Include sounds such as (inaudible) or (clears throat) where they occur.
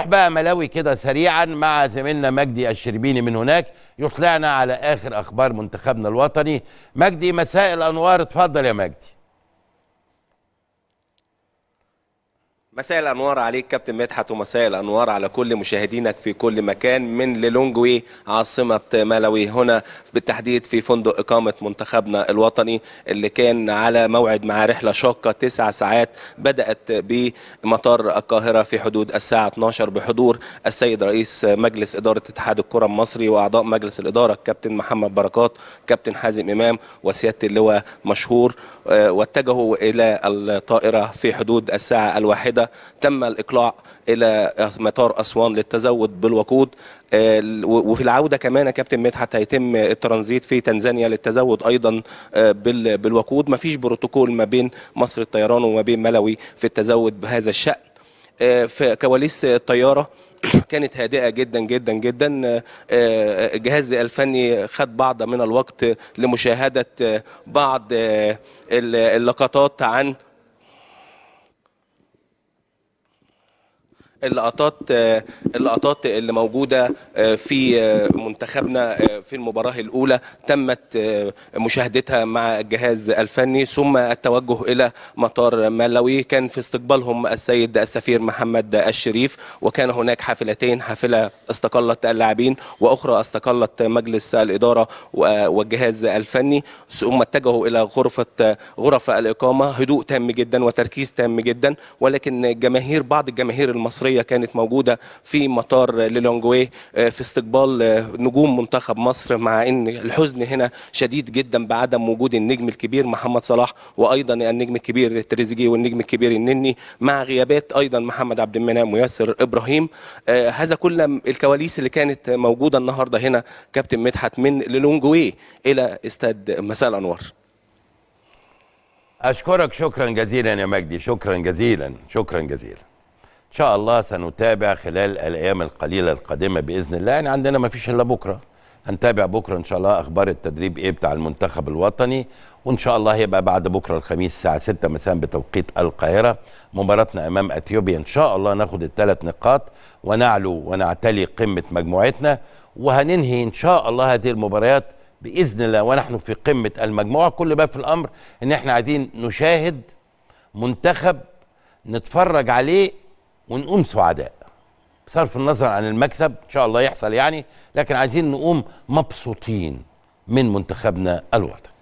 نروح بقى ملاوي كده سريعا مع زميلنا مجدي الشربيني من هناك يطلعنا على اخر اخبار منتخبنا الوطني مجدي مساء الانوار اتفضل يا مجدي مساء الانوار عليك كابتن مدحت ومساء الانوار على كل مشاهدينك في كل مكان من ليلونجوي عاصمه مالاوي هنا بالتحديد في فندق اقامه منتخبنا الوطني اللي كان على موعد مع رحله شاقه تسع ساعات بدات بمطار القاهره في حدود الساعه 12 بحضور السيد رئيس مجلس اداره اتحاد الكره المصري واعضاء مجلس الاداره الكابتن محمد بركات كابتن حازم امام وسياده اللواء مشهور آه، واتجهوا الى الطائره في حدود الساعه الواحده تم الإقلاع إلى مطار أسوان للتزود بالوقود آه، وفي العودة كمان يا كابتن مدحت هيتم الترانزيت في تنزانيا للتزود أيضا آه، بالوقود مفيش بروتوكول ما بين مصر الطيران وما بين ملوي في التزود بهذا الشأن آه، في كواليس الطياره (clears throat) كانت هادئه جدا جدا جدا الجهاز الفني خد بعض من الوقت لمشاهده بعض اللقطات عن اللقطات آه، اللقطات اللي موجوده آه، في آه، منتخبنا في المباراه الاولى تمت مشاهدتها مع الجهاز الفني ثم التوجه الى مطار مالوي كان في استقبالهم السيد السفير محمد الشريف وكان هناك حافلتين حافله استقلت اللاعبين واخرى استقلت مجلس الاداره والجهاز الفني ثم اتجهوا الى غرفه غرف الاقامه هدوء تام جدا وتركيز تام جدا ولكن جماهير بعض الجماهير المصريه مصريه كانت موجوده في مطار ليلونجوي آه، في استقبال آه، نجوم منتخب مصر مع ان الحزن هنا شديد جدا بعدم وجود النجم الكبير محمد صلاح وايضا النجم الكبير تريزيجيه والنجم الكبير النني مع غيابات ايضا محمد عبد المنعم وياسر ابراهيم آه، هذا كل الكواليس اللي كانت موجوده النهارده هنا كابتن مدحت من ليلونجوي الى استاد مساء الانوار اشكرك شكرا جزيلا يا مجدي شكرا جزيلا شكرا جزيلا ان شاء الله سنتابع خلال الايام القليله القادمه باذن الله يعني عندنا ما فيش الا بكره هنتابع بكره ان شاء الله اخبار التدريب ايه بتاع المنتخب الوطني وان شاء الله هيبقى بعد بكره الخميس الساعه 6 مساء بتوقيت القاهره مباراتنا امام اثيوبيا ان شاء الله ناخد الثلاث نقاط ونعلو ونعتلي قمه مجموعتنا وهننهي ان شاء الله هذه المباريات باذن الله ونحن في قمه المجموعه كل ما في الامر ان احنا عايزين نشاهد منتخب نتفرج عليه ونقوم سعداء بصرف النظر عن المكسب ان شاء الله يحصل يعني لكن عايزين نقوم مبسوطين من منتخبنا الوطني